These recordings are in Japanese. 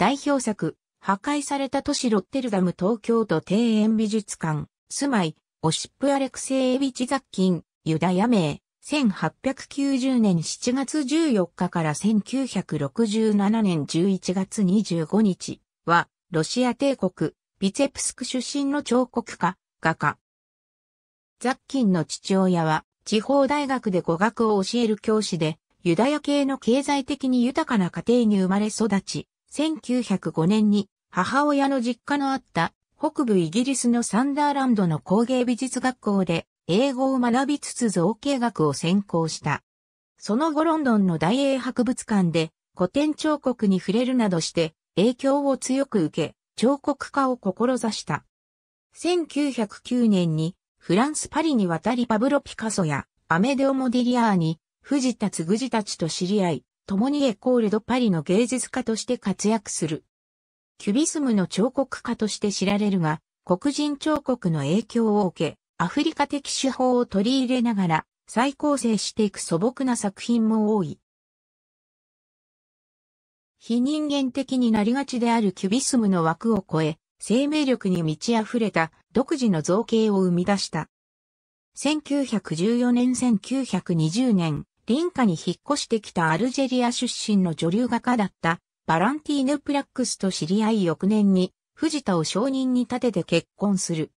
代表作、破壊された都市ロッテルダム東京都庭園美術館、住まい、オシップ・アレクセイ・エビチ雑菌、ユダヤ名、1890年7月14日から1967年11月25日は、ロシア帝国、ビツェプスク出身の彫刻家、画家。ザッキンの父親は、地方大学で語学を教える教師で、ユダヤ系の経済的に豊かな家庭に生まれ育ち、1905年に母親の実家のあった北部イギリスのサンダーランドの工芸美術学校で英語を学びつつ造形学を専攻した。その後ロンドンの大英博物館で古典彫刻に触れるなどして影響を強く受け、彫刻家を志した。1909年にフランス・パリに渡りパブロ・ピカソやアメデオ・モディリアーニ、藤田嗣たちと知り合い、共にエコールドパリの芸術家として活躍する。キュビスムの彫刻家として知られるが、黒人彫刻の影響を受け、アフリカ的手法を取り入れながら再構成していく素朴な作品も多い。非人間的になりがちであるキュビスムの枠を超え、生命力に満ち溢れた独自の造形を生み出した。1914年1920年、臨家に引っ越してきたアルジェリア出身の女流画家だったバランティーヌ・プラックスと知り合い翌年に藤田を証人に立てて結婚する。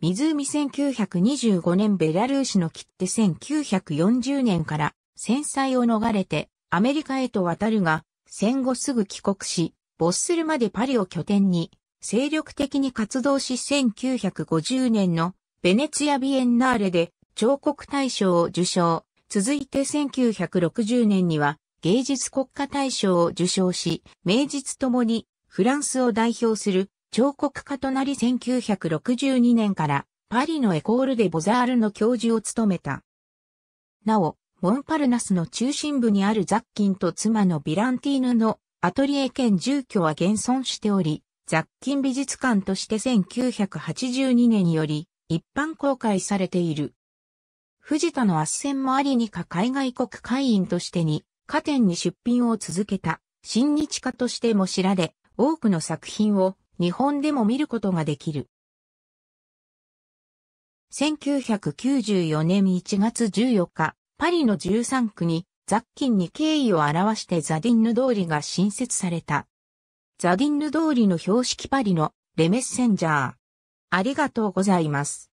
湖1925年ベラルーシの切手1940年から戦災を逃れてアメリカへと渡るが戦後すぐ帰国し没するまでパリを拠点に精力的に活動し1950年のベネツィア・ビエンナーレで彫刻大賞を受賞。続いて1960年には芸術国家大賞を受賞し、名実ともにフランスを代表する彫刻家となり1962年からパリのエコールデ・ボザールの教授を務めた。なお、モンパルナスの中心部にある雑菌と妻のビランティーヌのアトリエ兼住居は現存しており、雑菌美術館として1982年により一般公開されている。藤田の斡旋もありにか海外国会員としてに、家点に出品を続けた、新日家としても知られ、多くの作品を日本でも見ることができる。1994年1月14日、パリの13区に、雑菌に敬意を表してザディンヌ通りが新設された。ザディンヌ通りの標識パリのレメッセンジャー。ありがとうございます。